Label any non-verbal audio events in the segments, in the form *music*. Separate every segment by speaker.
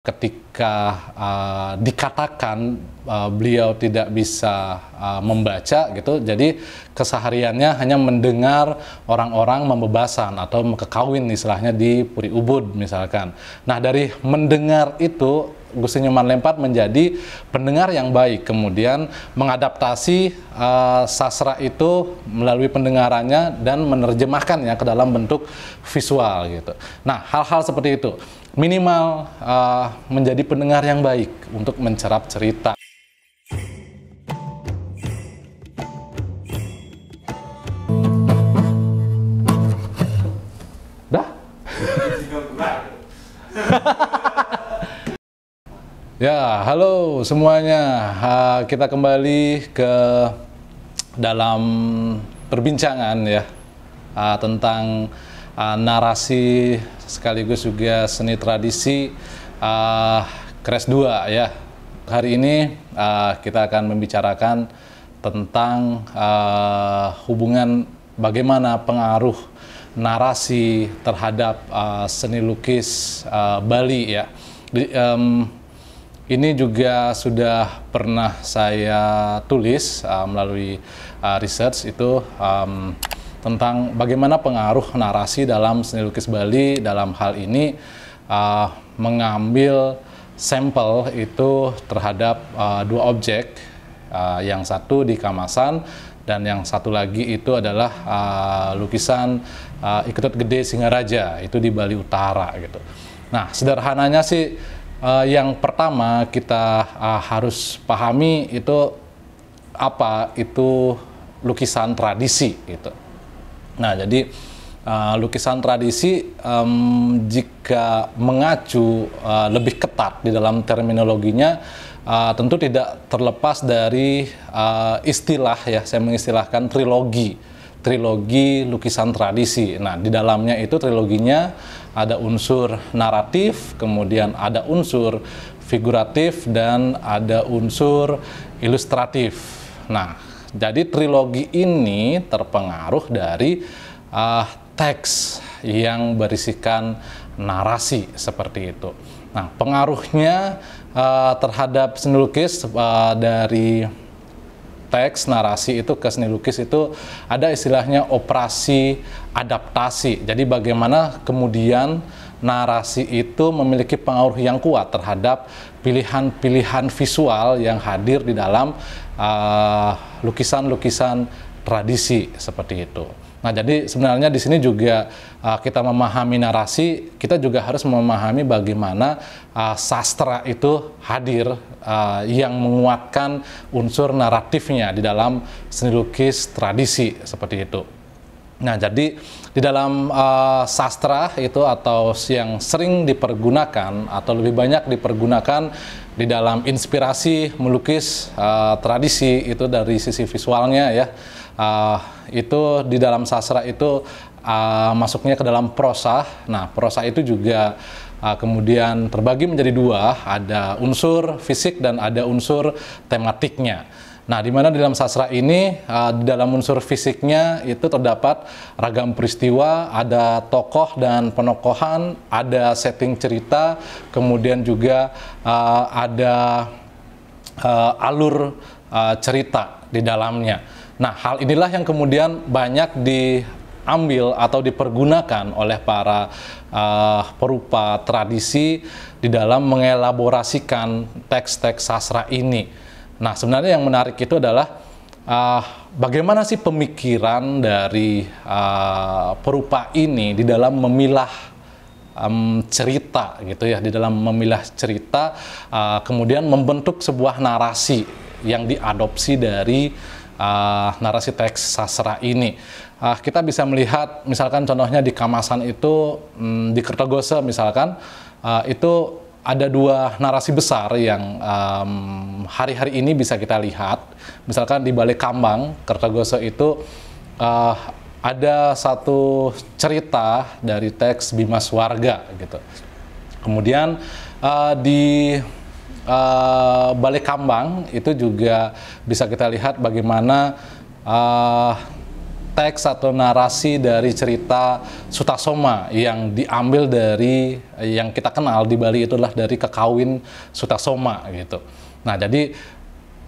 Speaker 1: ketika uh, dikatakan uh, beliau tidak bisa uh, membaca gitu jadi kesehariannya hanya mendengar orang-orang membebasan atau kekawin istilahnya di Puri Ubud misalkan nah dari mendengar itu Gusti Nyoman Lempar menjadi pendengar yang baik, kemudian mengadaptasi uh, sastra itu melalui pendengarannya dan menerjemahkannya ke dalam bentuk visual gitu. Nah, hal-hal seperti itu minimal uh, menjadi pendengar yang baik untuk mencerap cerita. Dah? *laughs* ya, halo semuanya. Uh, kita kembali ke dalam perbincangan ya uh, tentang uh, narasi sekaligus juga seni tradisi uh, Kres 2 ya. Hari ini uh, kita akan membicarakan tentang uh, hubungan bagaimana pengaruh narasi terhadap uh, seni lukis uh, Bali ya. Di, um, ini juga sudah pernah saya tulis uh, melalui uh, research itu um, tentang bagaimana pengaruh narasi dalam seni lukis Bali dalam hal ini uh, mengambil sampel itu terhadap uh, dua objek uh, yang satu di Kamasan dan yang satu lagi itu adalah uh, lukisan uh, Iketot Gede Singaraja itu di Bali Utara gitu. Nah sederhananya sih uh, yang pertama kita uh, harus pahami itu apa itu lukisan tradisi gitu. Nah, jadi uh, lukisan tradisi um, jika mengacu uh, eh, lebih ketat di dalam terminologinya uh, tentu tidak terlepas dari uh, istilah ya saya mengistilahkan trilogi trilogi lukisan tradisi. Nah, di dalamnya itu triloginya ada unsur naratif, kemudian ada unsur figuratif dan ada unsur ilustratif. Nah, jadi trilogi ini terpengaruh dari uh, teks yang berisikan narasi seperti itu. Nah, pengaruhnya uh, terhadap seni lukis uh, dari teks narasi itu ke seni lukis itu ada istilahnya operasi adaptasi. Jadi bagaimana kemudian narasi itu memiliki pengaruh yang kuat terhadap pilihan-pilihan visual yang hadir di dalam ah, lukisan-lukisan uh, tradisi seperti itu. Nah, jadi sebenarnya di sini juga uh, kita memahami narasi, kita juga harus memahami bagaimana uh, sastra itu hadir uh, yang menguatkan unsur naratifnya di dalam seni lukis tradisi seperti itu. Nah, jadi di dalam uh, sastra itu atau yang sering dipergunakan atau lebih banyak dipergunakan di dalam inspirasi melukis uh, tradisi itu dari sisi visualnya ya. Uh, itu di dalam sastra itu uh, masuknya ke dalam prosa. Nah, prosa itu juga uh, kemudian terbagi menjadi dua, ada unsur fisik dan ada unsur tematiknya. Nah, di mana di dalam sastra ini eh, di dalam unsur fisiknya itu terdapat ragam peristiwa, ada tokoh dan penokohan, ada setting cerita, kemudian juga eh, ada eh, alur cerita di dalamnya. Nah, hal inilah yang kemudian banyak diambil atau dipergunakan oleh para uh, perupa tradisi di dalam mengelaborasikan teks-teks sastra ini Nah, sebenarnya yang menarik itu adalah uh, bagaimana sih pemikiran dari uh, perupa ini di dalam memilah um, cerita gitu ya, di dalam memilah cerita, uh, kemudian membentuk sebuah narasi yang diadopsi dari uh, narasi teks sastra ini. Uh, kita bisa melihat, misalkan contohnya di Kamasan itu, um, di Kertogose misalkan, uh, itu ada dua narasi besar yang hari-hari um, ini bisa kita lihat. Misalkan di balik Kambang, Kertagoso itu uh, ada satu cerita dari teks Bima Warga gitu. Kemudian uh, di uh, balik Kambang itu juga bisa kita lihat bagaimana uh, teks atau narasi dari cerita Sutasoma yang diambil dari yang kita kenal di Bali itulah adalah dari kekawin Sutasoma gitu. Nah, jadi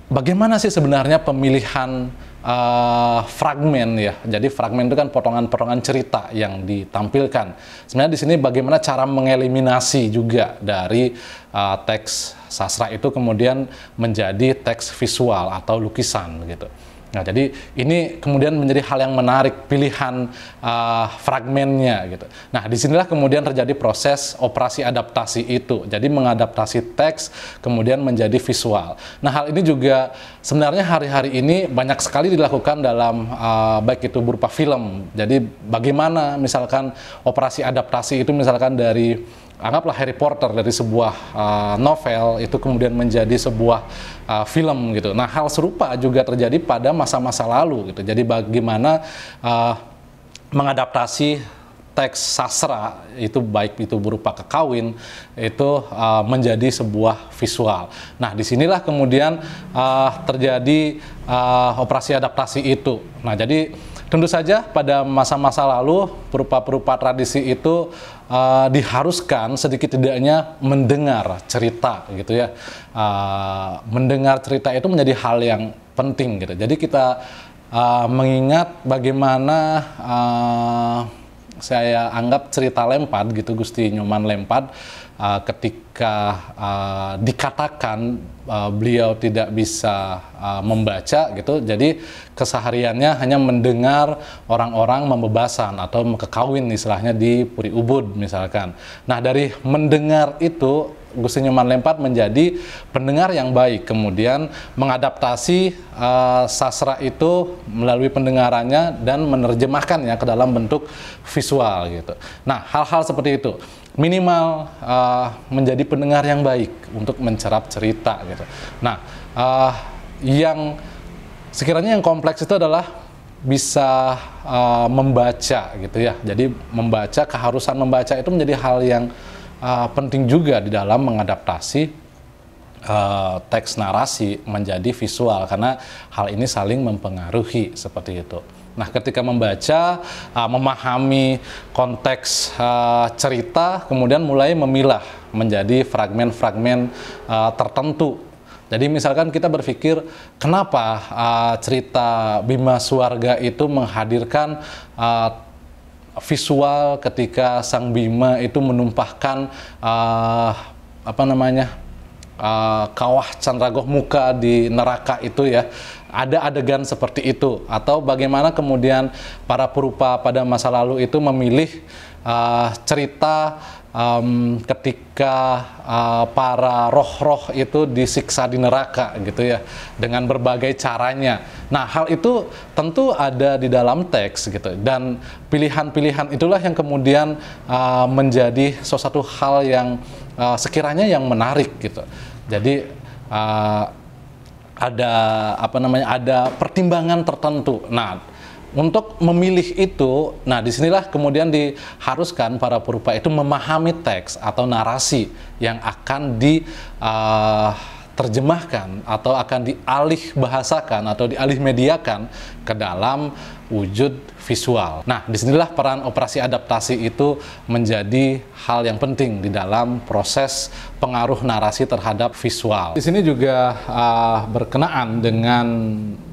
Speaker 1: bagaimana sih sebenarnya pemilihan uh, fragmen ya. Jadi fragmen itu kan potongan-potongan cerita yang ditampilkan. Sebenarnya di sini bagaimana cara mengeliminasi juga dari uh, teks sastra itu kemudian menjadi teks visual atau lukisan gitu. Nah, jadi ini kemudian menjadi hal yang menarik pilihan uh, fragmennya gitu. Nah, disinilah kemudian terjadi proses operasi adaptasi itu. Jadi mengadaptasi teks kemudian menjadi visual. Nah, hal ini juga sebenarnya hari-hari ini banyak sekali dilakukan dalam uh, baik itu berupa film. Jadi bagaimana misalkan operasi adaptasi itu misalkan dari anggaplah Harry Potter dari sebuah uh, novel itu kemudian menjadi sebuah uh, film gitu. Nah, hal serupa juga terjadi pada masa-masa lalu gitu. Jadi bagaimana uh, mengadaptasi teks sastra itu baik itu berupa kekawin itu uh, menjadi sebuah visual. Nah disinilah kemudian uh, terjadi uh, operasi adaptasi itu. Nah jadi Tentu saja pada masa-masa lalu perupa-perupa tradisi itu uh, diharuskan sedikit tidaknya mendengar cerita gitu ya. Uh, mendengar cerita itu menjadi hal yang penting gitu. Jadi kita uh, mengingat bagaimana uh, saya anggap cerita Lempad gitu Gusti Nyoman Lempad Ah, ketika uh, dikatakan uh, beliau tidak bisa uh, membaca gitu, jadi kesehariannya hanya mendengar orang-orang membebasan atau kekawin istilahnya di Puri Ubud misalkan. Nah dari mendengar itu Gusti Nyoman Lempat menjadi pendengar yang baik, kemudian mengadaptasi uh, sastra itu melalui pendengarannya dan menerjemahkannya ke dalam bentuk visual gitu. Nah, hal-hal seperti itu minimal uh, menjadi pendengar yang baik untuk mencerap cerita gitu. Nah, uh, yang sekiranya yang kompleks itu adalah bisa uh, membaca gitu ya. Jadi membaca keharusan membaca itu menjadi hal yang uh, penting juga di dalam mengadaptasi Eh, teks narasi menjadi visual karena hal ini saling mempengaruhi seperti itu. Nah, ketika membaca, uh, memahami konteks uh, cerita, kemudian mulai memilah menjadi fragmen-fragmen uh, tertentu. Jadi misalkan kita berpikir kenapa uh, cerita Bima Suwarga itu menghadirkan uh, visual ketika Sang Bima itu menumpahkan uh, apa namanya Eh, kawah kawah candragoh muka di neraka itu ya ada adegan seperti itu atau bagaimana kemudian para perupa pada masa lalu itu memilih uh, cerita um, ketika uh, para roh-roh itu disiksa di neraka gitu ya dengan berbagai caranya. Nah hal itu tentu ada di dalam teks gitu dan pilihan-pilihan itulah yang kemudian uh, menjadi sesuatu hal yang uh, sekiranya yang menarik gitu. Jadi uh, ada apa namanya ada pertimbangan tertentu. Nah, untuk memilih itu, nah disinilah kemudian diharuskan para perupa itu memahami teks atau narasi yang akan di uh, terjemahkan atau akan dialih bahasakan atau dialih mediakan ke dalam wujud visual. Nah, disinilah peran operasi adaptasi itu menjadi hal yang penting di dalam proses pengaruh narasi terhadap visual. Di sini juga uh, berkenaan dengan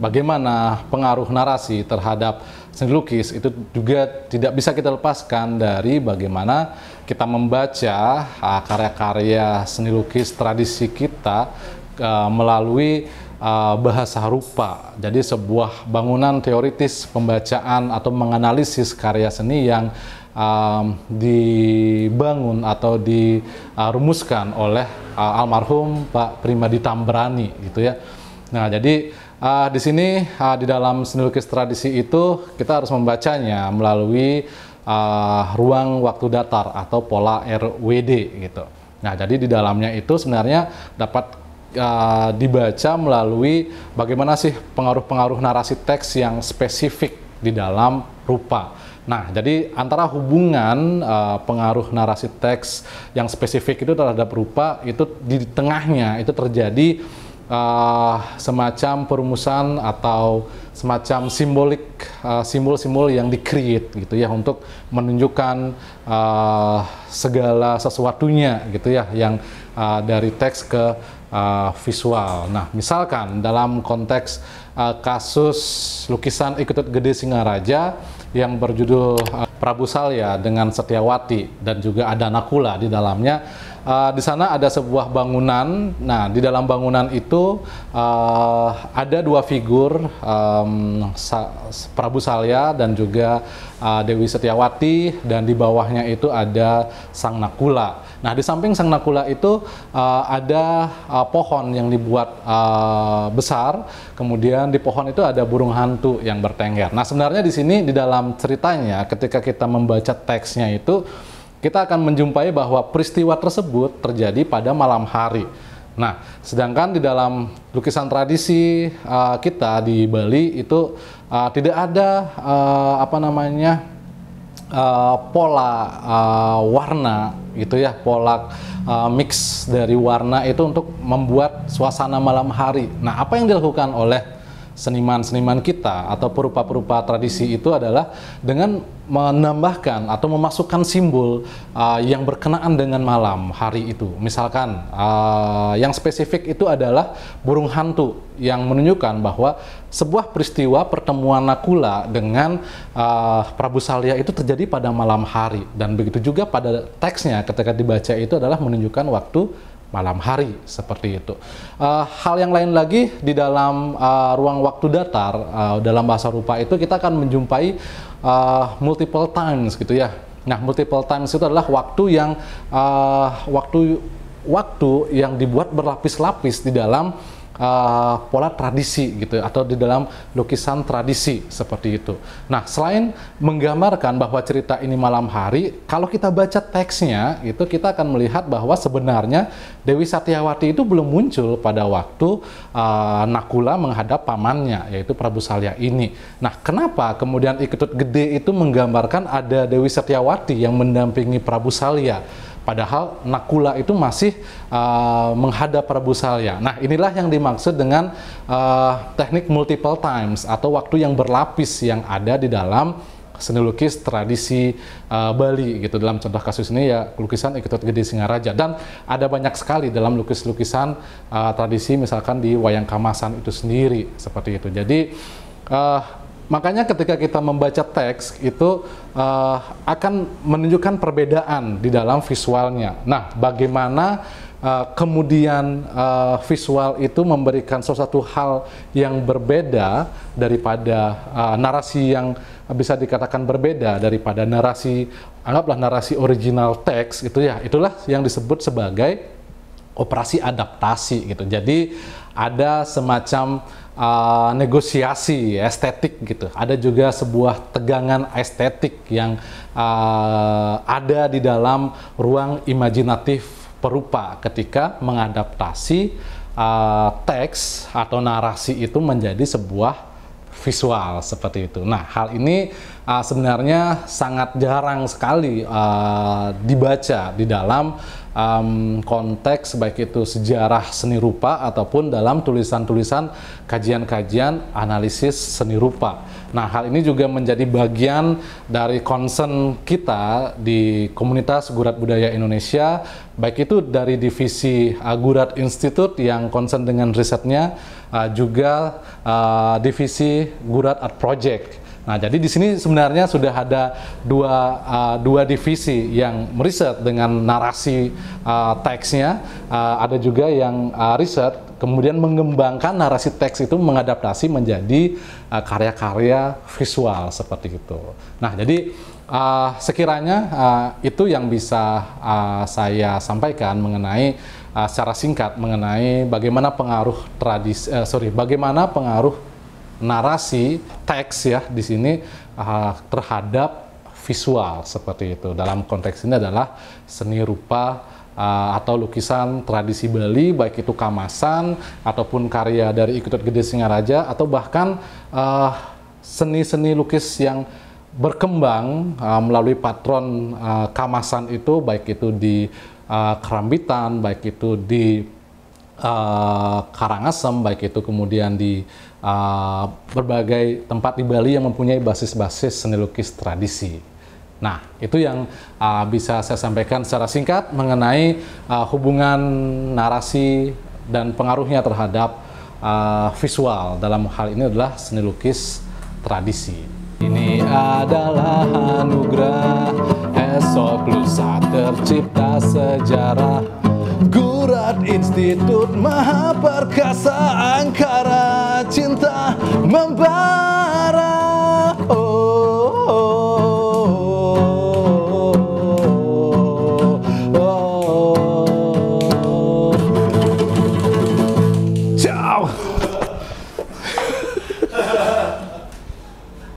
Speaker 1: bagaimana pengaruh narasi terhadap seni lukis itu juga tidak bisa kita lepaskan dari bagaimana kita membaca ah, karya-karya seni lukis tradisi kita uh, melalui uh, bahasa rupa. Jadi sebuah bangunan teoritis pembacaan atau menganalisis karya seni yang um, dibangun atau dirumuskan oleh uh, almarhum Pak Primadi Tambrani gitu ya. Nah, jadi uh, di sini uh, di dalam seni lukis tradisi itu kita harus membacanya melalui uh, ruang waktu datar atau pola RWD gitu. Nah, jadi di dalamnya itu sebenarnya dapat uh, dibaca melalui bagaimana sih pengaruh-pengaruh narasi teks yang spesifik di dalam rupa. Nah, jadi antara hubungan uh, pengaruh narasi teks yang spesifik itu terhadap rupa itu di tengahnya itu terjadi uh, semacam perumusan atau semacam simbolik uh, simbol-simbol yang dikreat gitu ya untuk menunjukkan uh, segala sesuatunya gitu ya yang uh, dari teks ke uh, visual. Nah, misalkan dalam konteks uh, kasus lukisan Ikutut Gede Singaraja yang berjudul uh, Prabu Salya dengan Setiawati dan juga ada Nakula di dalamnya uh, di sana ada sebuah bangunan. Nah, di dalam bangunan itu uh, ada dua figur um, Sa Prabu Salya dan juga uh, Dewi Setiawati dan di bawahnya itu ada Sang Nakula. Nah, di samping Sang Nakula itu uh, ada uh, pohon yang dibuat uh, besar. Kemudian di pohon itu ada burung hantu yang bertengger. Nah, sebenarnya di sini di dalam ceritanya ketika kita membaca teksnya itu kita akan menjumpai bahwa peristiwa tersebut terjadi pada malam hari. Nah, sedangkan di dalam lukisan tradisi uh, kita di Bali itu uh, tidak ada uh, apa namanya uh, pola uh, warna itu ya, pola uh, mix dari warna itu untuk membuat suasana malam hari. Nah, apa yang dilakukan oleh seniman-seniman kita atau perupa-perupa tradisi itu adalah dengan menambahkan atau memasukkan simbol uh, yang berkenaan dengan malam hari itu. Misalkan uh, yang spesifik itu adalah burung hantu yang menunjukkan bahwa sebuah peristiwa pertemuan Nakula dengan uh, Prabu Salya itu terjadi pada malam hari dan begitu juga pada teksnya ketika dibaca itu adalah menunjukkan waktu malam hari seperti itu. Uh, hal yang lain lagi di dalam uh, ruang waktu datar uh, dalam bahasa rupa itu kita akan menjumpai uh, multiple times gitu ya. Nah, multiple times itu adalah waktu yang uh, waktu waktu yang dibuat berlapis-lapis di dalam uh, pola tradisi gitu ya, atau di dalam lukisan tradisi seperti itu. Nah, selain menggambarkan bahwa cerita ini malam hari, kalau kita baca teksnya itu kita akan melihat bahwa sebenarnya Dewi Satyawati itu belum muncul pada waktu uh, Nakula menghadap pamannya yaitu Prabu Salya ini. Nah, kenapa kemudian Iketut Gede itu menggambarkan ada Dewi Satyawati yang mendampingi Prabu Salya? Padahal nakula itu masih uh, menghadap Salya. Nah, inilah yang dimaksud dengan uh, teknik multiple times atau waktu yang berlapis yang ada di dalam seni lukis tradisi uh, Bali gitu dalam contoh kasus ini ya lukisan ikut Gede Singaraja dan ada banyak sekali dalam lukis-lukisan uh, tradisi misalkan di wayang kamasan itu sendiri seperti itu jadi uh, Makanya ketika kita membaca teks itu uh, akan menunjukkan perbedaan di dalam visualnya. Nah, bagaimana uh, kemudian uh, visual itu memberikan sesuatu hal yang berbeda daripada uh, narasi yang bisa dikatakan berbeda daripada narasi anggaplah narasi original teks itu ya itulah yang disebut sebagai operasi adaptasi gitu. Jadi ada semacam Eh, negosiasi estetik gitu. Ada juga sebuah tegangan estetik yang uh, ada di dalam ruang imajinatif perupa ketika mengadaptasi uh, teks atau narasi itu menjadi sebuah visual seperti itu. Nah, hal ini uh, sebenarnya sangat jarang sekali uh, dibaca di dalam um, konteks baik itu sejarah seni rupa ataupun dalam tulisan-tulisan kajian-kajian analisis seni rupa. Nah, hal ini juga menjadi bagian dari concern kita di komunitas Gurat Budaya Indonesia, baik itu dari divisi uh, Gurat institut yang concern dengan risetnya, uh, juga uh, divisi Gurat Art Project Nah, jadi di sini sebenarnya sudah ada dua uh, dua divisi yang meriset dengan narasi uh, teksnya, uh, ada juga yang uh, riset kemudian mengembangkan narasi teks itu mengadaptasi menjadi uh, karya-karya visual seperti itu. Nah, jadi uh, sekiranya uh, itu yang bisa uh, saya sampaikan mengenai uh, secara singkat mengenai bagaimana pengaruh tradisi uh, sorry bagaimana pengaruh narasi teks ya di sini uh, terhadap visual seperti itu. Dalam konteks ini adalah seni rupa uh, atau lukisan tradisi Bali baik itu kamasan ataupun karya dari Ikutut Gede Singaraja atau bahkan ah, seni-seni lukis yang berkembang uh, melalui patron uh, kamasan itu baik itu di uh, Kerambitan, baik itu di uh, Karangasem, baik itu kemudian di uh, berbagai tempat di Bali yang mempunyai basis-basis seni lukis tradisi. Nah, itu yang uh, bisa saya sampaikan secara singkat mengenai uh, hubungan narasi dan pengaruhnya terhadap uh, visual dalam hal ini adalah seni lukis tradisi. Ini adalah anugerah esok lusa tercipta sejarah Gurat Institut Maha Angkara cinta membangun